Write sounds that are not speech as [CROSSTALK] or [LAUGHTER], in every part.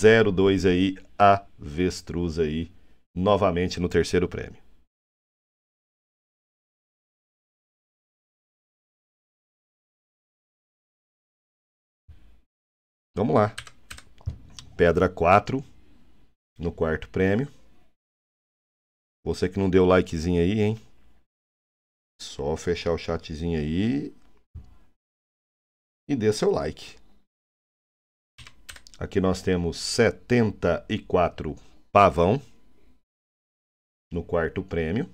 02 aí, avestruz aí, novamente no terceiro prêmio. Vamos lá. Pedra 4 no quarto prêmio. Você que não deu likezinho aí, hein? Só fechar o chatzinho aí e dê seu like. Aqui nós temos 74 pavão no quarto prêmio.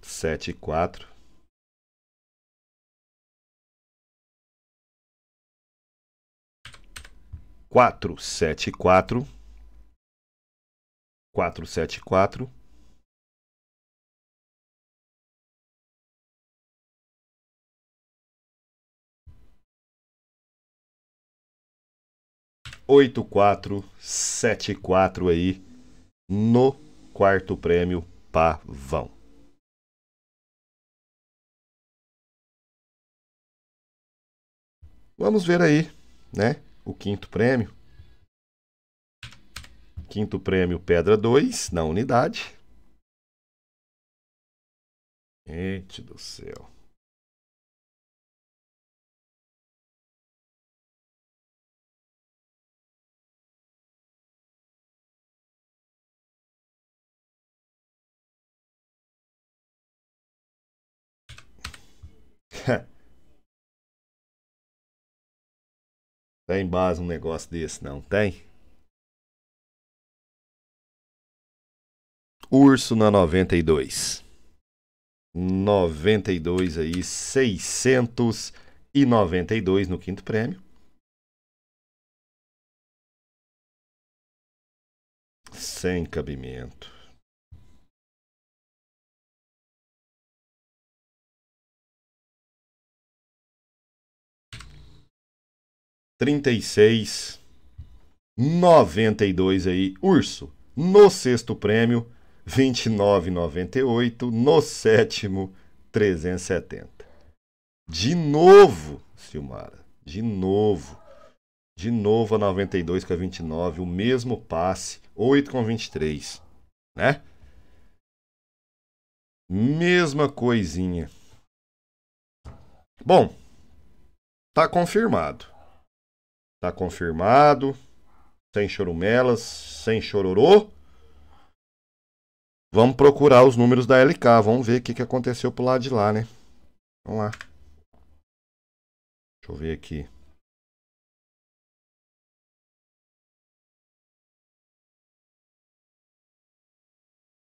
Sete e quatro. Quatro, sete, quatro. Quatro, sete, quatro. 8474 aí no quarto prêmio Pavão. Vamos ver aí, né? O quinto prêmio. Quinto prêmio Pedra 2 na unidade. Gente do céu. Tem base um negócio desse, não tem? Urso na 92. 92 aí, 692 no quinto prêmio. Sem cabimento. 36, 92 aí, Urso, no sexto prêmio, 29,98, no sétimo, 370. De novo, Silmara, de novo. De novo a 92 com a 29, o mesmo passe, 8 com 23, né? Mesma coisinha. Bom, tá confirmado. Tá confirmado. Sem chorumelas, sem chororô. Vamos procurar os números da LK. Vamos ver o que, que aconteceu pro lado de lá, né? Vamos lá. Deixa eu ver aqui.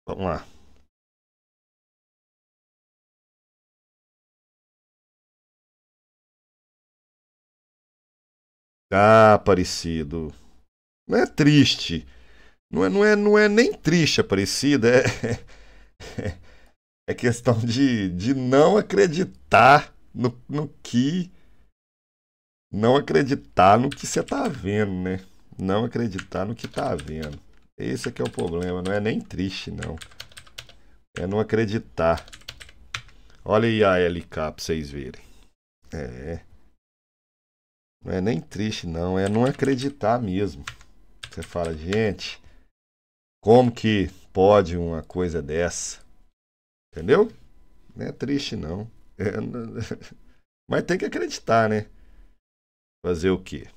Vamos lá. Ah, Aparecido. Não é triste. Não é, não é, não é nem triste, Aparecida. É, é, é questão de, de não acreditar no, no que. Não acreditar no que você tá vendo, né? Não acreditar no que tá vendo. Esse é que é o problema. Não é nem triste, não. É não acreditar. Olha aí a LK pra vocês verem. É. Não é nem triste, não. É não acreditar mesmo. Você fala, gente, como que pode uma coisa dessa? Entendeu? Não é triste, não. É... [LAUGHS] Mas tem que acreditar, né? Fazer o quê?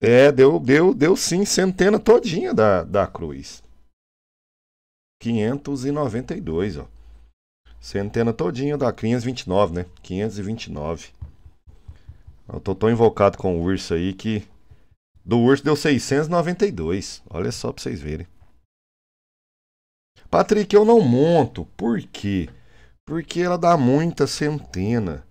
É, deu, deu, deu sim, centena todinha da, da cruz. 592, ó. Centena todinho da 529, né? 529. Eu tô tão invocado com o urso aí que... Do urso deu 692. Olha só pra vocês verem. Patrick, eu não monto. Por quê? Porque ela dá muita centena.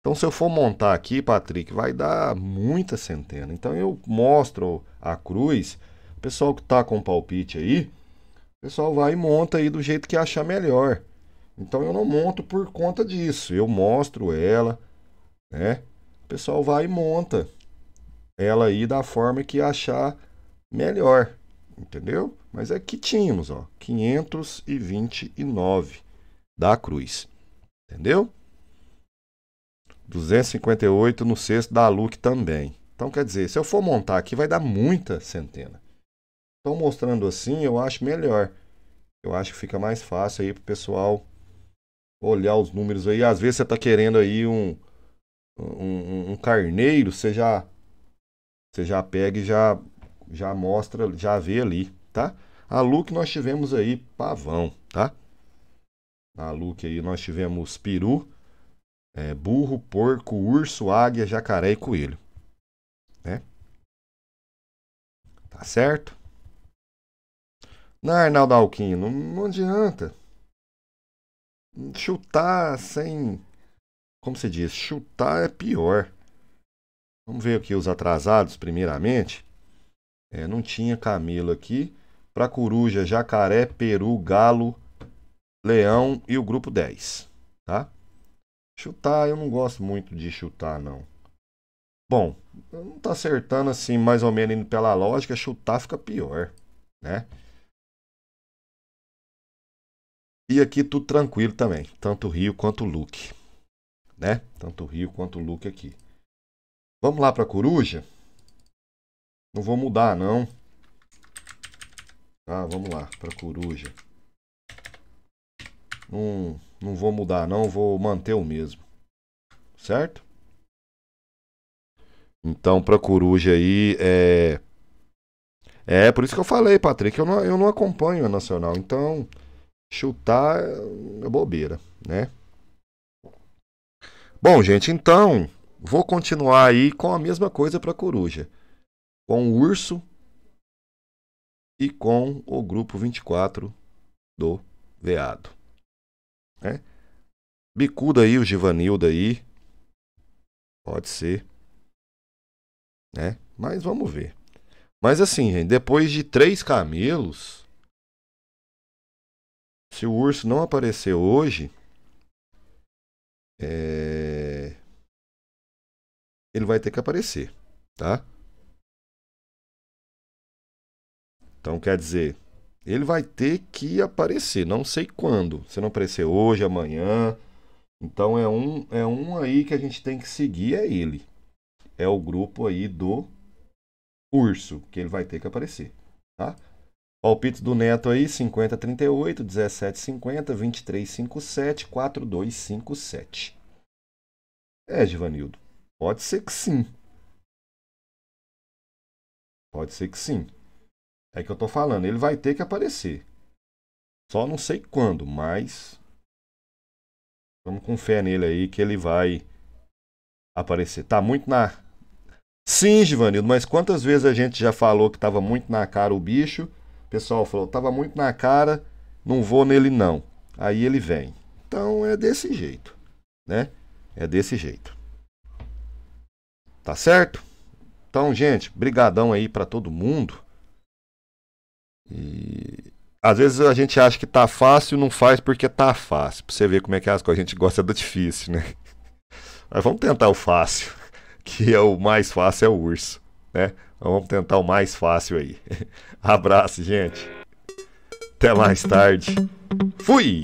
Então, se eu for montar aqui, Patrick, vai dar muita centena. Então, eu mostro a cruz. O pessoal que tá com palpite aí, o pessoal vai e monta aí do jeito que achar melhor. Então eu não monto por conta disso. Eu mostro ela, né? O pessoal vai e monta ela aí da forma que achar melhor, entendeu? Mas é que tínhamos, ó, 529 da cruz, entendeu? 258 no sexto da look também. Então quer dizer, se eu for montar aqui vai dar muita centena. estou mostrando assim, eu acho melhor. Eu acho que fica mais fácil aí pro pessoal olhar os números aí. Às vezes você tá querendo aí um, um, um carneiro, você já, você já pega e já, já mostra, já vê ali, tá? A look nós tivemos aí pavão, tá? A look aí nós tivemos peru, é, burro, porco, urso, águia, jacaré e coelho. Né? Tá certo? Na Arnaldo Alquino, não adianta chutar sem. Como se diz? Chutar é pior. Vamos ver aqui os atrasados, primeiramente. É, não tinha Camilo aqui. Para coruja, jacaré, peru, galo, leão e o grupo 10. Tá? Chutar, eu não gosto muito de chutar, não. Bom, não está acertando assim, mais ou menos indo pela lógica, chutar fica pior, né? E aqui tudo tranquilo também, tanto o Rio quanto o Luke, né? Tanto o Rio quanto o Luke aqui. Vamos lá para a coruja? Não vou mudar, não. ah vamos lá para a coruja. Não, não vou mudar, não. Vou manter o mesmo. Certo? Então, para a coruja aí, é... É, por isso que eu falei, Patrick, eu não, eu não acompanho a Nacional. Então, chutar é bobeira, né? Bom, gente, então vou continuar aí com a mesma coisa para coruja, com o urso e com o grupo 24 do veado, né? Bicuda aí o Givanildo aí. Pode ser. Né? Mas vamos ver. Mas assim, gente, depois de três camelos, se o urso não aparecer hoje, é... ele vai ter que aparecer, tá? Então quer dizer, ele vai ter que aparecer, não sei quando. Se não aparecer hoje, amanhã. Então é um, é um aí que a gente tem que seguir, é ele. É o grupo aí do urso, que ele vai ter que aparecer, tá? Palpite do Neto aí, 5038, 1750, 2357, 4257. É, Givanildo, pode ser que sim. Pode ser que sim. É que eu tô falando, ele vai ter que aparecer. Só não sei quando, mas vamos com fé nele aí que ele vai aparecer. Tá muito na Sim, Givanildo, mas quantas vezes a gente já falou que tava muito na cara o bicho? pessoal falou, tava muito na cara, não vou nele não. Aí ele vem. Então é desse jeito, né? É desse jeito. Tá certo? Então, gente, brigadão aí para todo mundo. E às vezes a gente acha que tá fácil, não faz porque tá fácil. Pra você ver como é que é as coisas, a gente gosta do difícil, né? [LAUGHS] Mas vamos tentar o fácil, [LAUGHS] que é o mais fácil é o urso, né? Então vamos tentar o mais fácil aí. [LAUGHS] Abraço, gente. Até mais tarde. Fui!